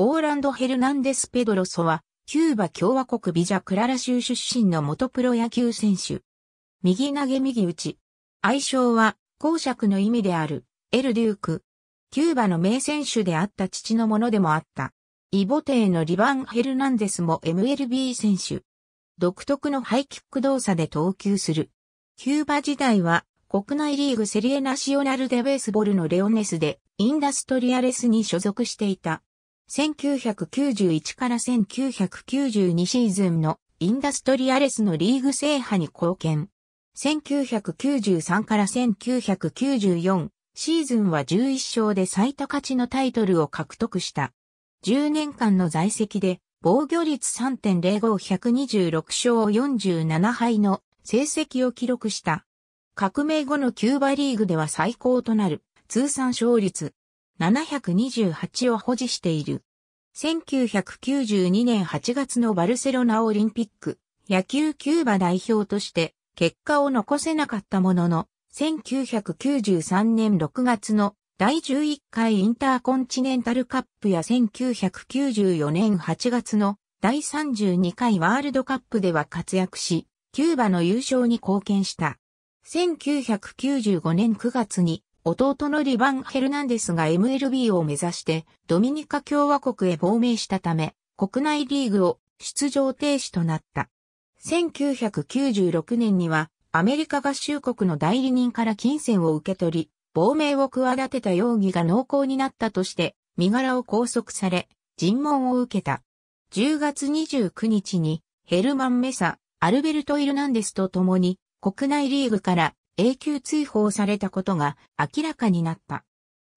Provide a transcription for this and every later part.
オーランド・ヘルナンデス・ペドロソは、キューバ共和国ビジャ・クララ州出身の元プロ野球選手。右投げ右打ち。愛称は、公爵の意味である、エル・デューク。キューバの名選手であった父のものでもあった。イボテーのリバン・ヘルナンデスも MLB 選手。独特のハイキック動作で投球する。キューバ時代は、国内リーグセリエナシオナルデベースボルのレオネスで、インダストリアレスに所属していた。1991から1992シーズンのインダストリアレスのリーグ制覇に貢献。1993から1994シーズンは11勝で最多勝ちのタイトルを獲得した。10年間の在籍で防御率3.05126勝47敗の成績を記録した。革命後のキューバリーグでは最高となる通算勝率728を保持している。1992年8月のバルセロナオリンピック、野球キューバ代表として結果を残せなかったものの、1993年6月の第11回インターコンチネンタルカップや1994年8月の第32回ワールドカップでは活躍し、キューバの優勝に貢献した。1995年9月に弟のリバン・ヘルナンデスが MLB を目指してドミニカ共和国へ亡命したため、国内リーグを出場停止となった。1996年にはアメリカ合衆国の代理人から金銭を受け取り、亡命を企てた容疑が濃厚になったとして身柄を拘束され、尋問を受けた。10月29日にヘルマン・メサ、アルベルト・イルナンデスと共に国内リーグから永久追放されたことが明らかになった。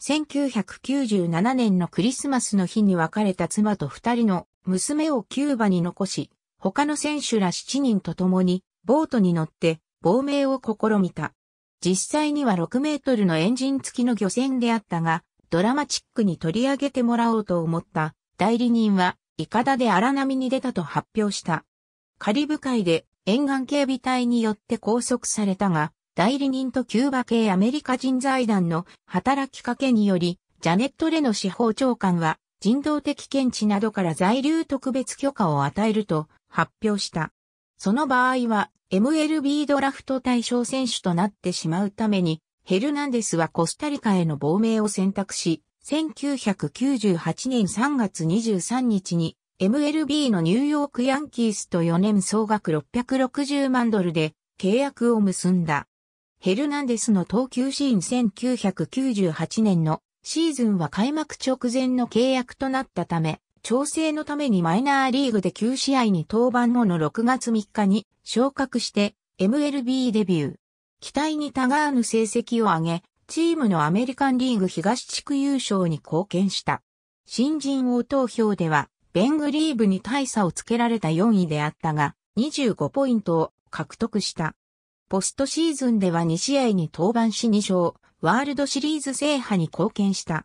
1997年のクリスマスの日に別れた妻と二人の娘をキューバに残し、他の選手ら7人と共にボートに乗って亡命を試みた。実際には6メートルのエンジン付きの漁船であったが、ドラマチックに取り上げてもらおうと思った代理人は、イカダで荒波に出たと発表した。カリブ海で沿岸警備隊によって拘束されたが、代理人とキューバ系アメリカ人財団の働きかけにより、ジャネット・レノ司法長官は人道的検知などから在留特別許可を与えると発表した。その場合は MLB ドラフト対象選手となってしまうために、ヘルナンデスはコスタリカへの亡命を選択し、1998年3月23日に MLB のニューヨークヤンキースと4年総額660万ドルで契約を結んだ。ヘルナンデスの投球シーン1998年のシーズンは開幕直前の契約となったため、調整のためにマイナーリーグで9試合に登板後の6月3日に昇格して MLB デビュー。期待にたがわぬ成績を上げ、チームのアメリカンリーグ東地区優勝に貢献した。新人王投票では、ベングリーブに大差をつけられた4位であったが、25ポイントを獲得した。ポストシーズンでは2試合に登板し2勝、ワールドシリーズ制覇に貢献した。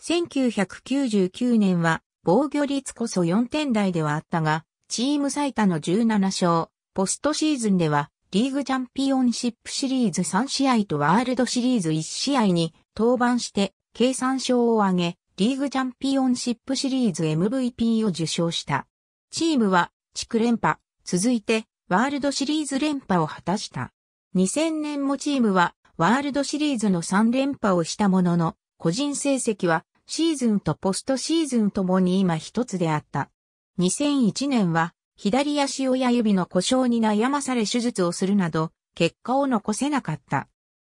1999年は防御率こそ4点台ではあったが、チーム最多の17勝、ポストシーズンではリーグチャンピオンシップシリーズ3試合とワールドシリーズ1試合に登板して計3勝を挙げ、リーグチャンピオンシップシリーズ MVP を受賞した。チームは地区連覇、続いてワールドシリーズ連覇を果たした。2000年もチームはワールドシリーズの3連覇をしたものの、個人成績はシーズンとポストシーズンともに今一つであった。2001年は左足親指の故障に悩まされ手術をするなど、結果を残せなかった。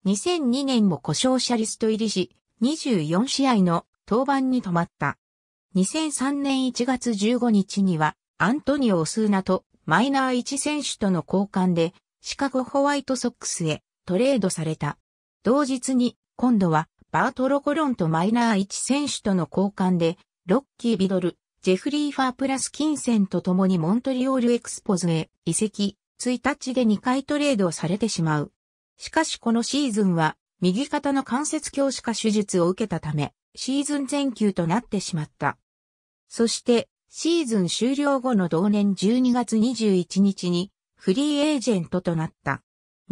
2002年も故障者リスト入りし、24試合の登板に止まった。2003年1月15日には、アントニオ・オスーナとマイナー1選手との交換で、シカゴホワイトソックスへトレードされた。同日に、今度はバートロ・コロンとマイナー1選手との交換で、ロッキー・ビドル、ジェフリー・ファープラス金銭と共にモントリオールエクスポズへ移籍、1日で2回トレードされてしまう。しかしこのシーズンは、右肩の関節強師化手術を受けたため、シーズン全休となってしまった。そして、シーズン終了後の同年12月21日に、フリーエージェントとなった。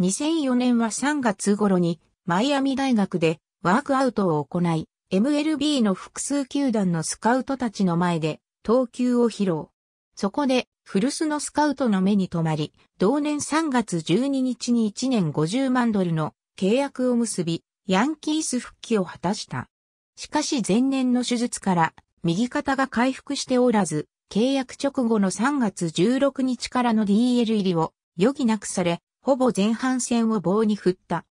2004年は3月頃にマイアミ大学でワークアウトを行い、MLB の複数球団のスカウトたちの前で投球を披露。そこで古巣のスカウトの目に留まり、同年3月12日に1年50万ドルの契約を結び、ヤンキース復帰を果たした。しかし前年の手術から右肩が回復しておらず、契約直後の3月16日からの DL 入りを余儀なくされ、ほぼ前半戦を棒に振った。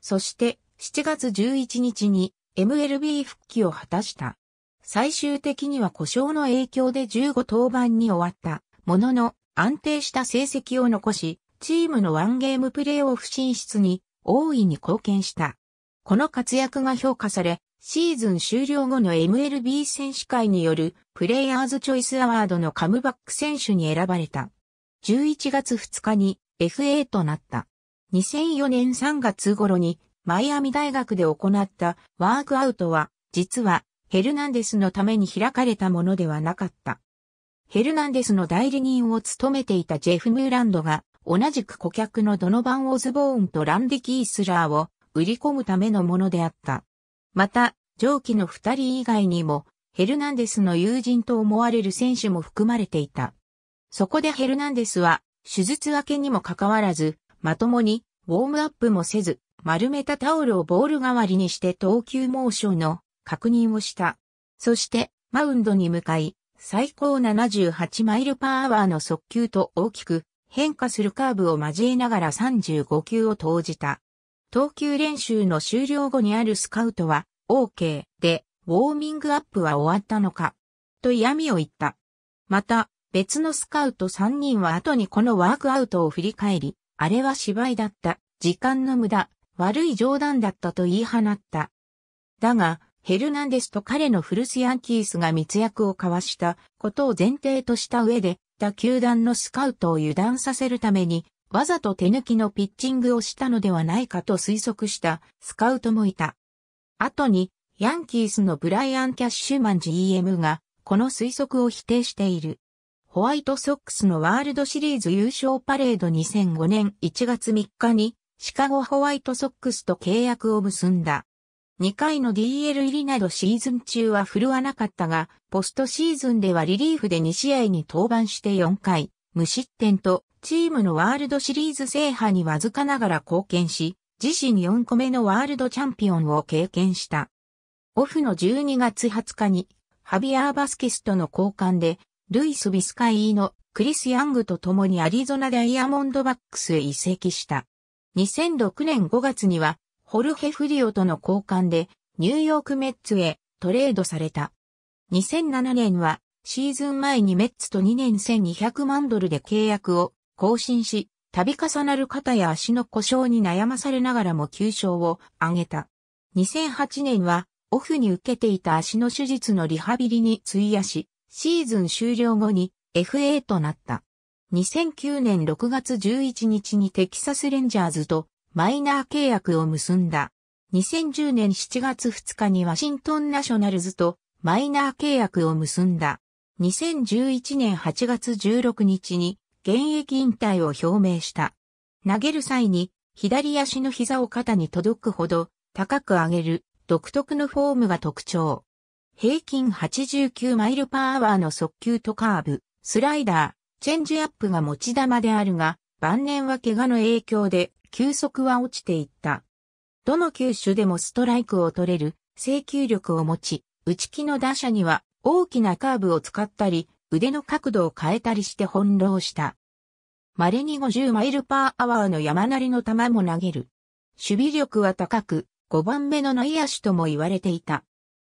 そして7月11日に MLB 復帰を果たした。最終的には故障の影響で15登板に終わったものの安定した成績を残し、チームのワンゲームプレーオフ進出に大いに貢献した。この活躍が評価され、シーズン終了後の MLB 選手会によるプレイヤーズチョイスアワードのカムバック選手に選ばれた。11月2日に FA となった。2004年3月頃にマイアミ大学で行ったワークアウトは実はヘルナンデスのために開かれたものではなかった。ヘルナンデスの代理人を務めていたジェフ・ムーランドが同じく顧客のドノバン・オズボーンとランディ・キースラーを売り込むためのものであった。また、上記の二人以外にも、ヘルナンデスの友人と思われる選手も含まれていた。そこでヘルナンデスは、手術明けにもかかわらず、まともに、ウォームアップもせず、丸めたタオルをボール代わりにして投球モーションの確認をした。そして、マウンドに向かい、最高78マイルパーアワーの速球と大きく変化するカーブを交えながら35球を投じた。投球練習の終了後にあるスカウトは、OK で、ウォーミングアップは終わったのか、と嫌味を言った。また、別のスカウト3人は後にこのワークアウトを振り返り、あれは芝居だった、時間の無駄、悪い冗談だったと言い放った。だが、ヘルナンデスと彼の古巣ヤンキースが密約を交わしたことを前提とした上で、他球団のスカウトを油断させるために、わざと手抜きのピッチングをしたのではないかと推測したスカウトもいた。後に、ヤンキースのブライアン・キャッシュマン GM が、この推測を否定している。ホワイトソックスのワールドシリーズ優勝パレード2005年1月3日に、シカゴホワイトソックスと契約を結んだ。2回の DL 入りなどシーズン中は振るわなかったが、ポストシーズンではリリーフで2試合に登板して4回、無失点とチームのワールドシリーズ制覇にわずかながら貢献し、自身4個目のワールドチャンピオンを経験した。オフの12月20日に、ハビアー・バスケスとの交換で、ルイス・ビスカイーのクリス・ヤングと共にアリゾナダイヤモンドバックスへ移籍した。2006年5月には、ホルヘ・フリオとの交換で、ニューヨーク・メッツへトレードされた。2007年は、シーズン前にメッツと2年1200万ドルで契約を更新し、度重なる肩や足の故障に悩まされながらも急勝を挙げた。2008年は、オフに受けていた足の手術のリハビリに費やし、シーズン終了後に FA となった。2009年6月11日にテキサスレンジャーズとマイナー契約を結んだ。2010年7月2日にワシントンナショナルズとマイナー契約を結んだ。2011年8月16日に現役引退を表明した。投げる際に左足の膝を肩に届くほど高く上げる独特のフォームが特徴。平均89マイルパーアワーの速球とカーブ、スライダー、チェンジアップが持ち球であるが、晩年は怪我の影響で球速は落ちていった。どの球種でもストライクを取れる制球力を持ち、内気の打者には大きなカーブを使ったり、腕の角度を変えたりして翻弄した。稀に50マイルパーアワーの山なりの球も投げる。守備力は高く、5番目の内野手とも言われていた。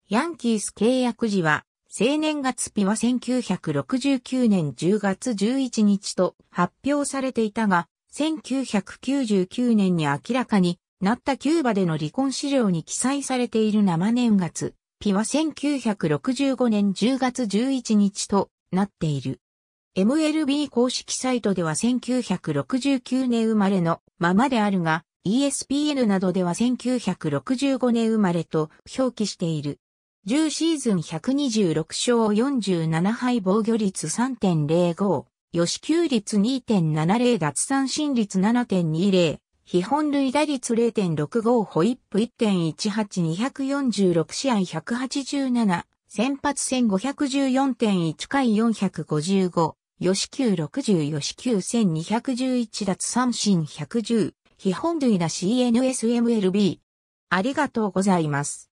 ヤンキース契約時は、青年月日は1969年10月11日と発表されていたが、1999年に明らかになったキューバでの離婚資料に記載されている生年月日は1965年10月11日となっている。MLB 公式サイトでは1969年生まれのままであるが、ESPN などでは1965年生まれと表記している。10シーズン126勝47敗防御率3.05、予支給率2.70奪三振率7.20、非本塁打率0.65ホイップ1.18246試合187、先発1 514.1回455、吉球60吉球1211奪三振110、非本塁な CNSMLB。ありがとうございます。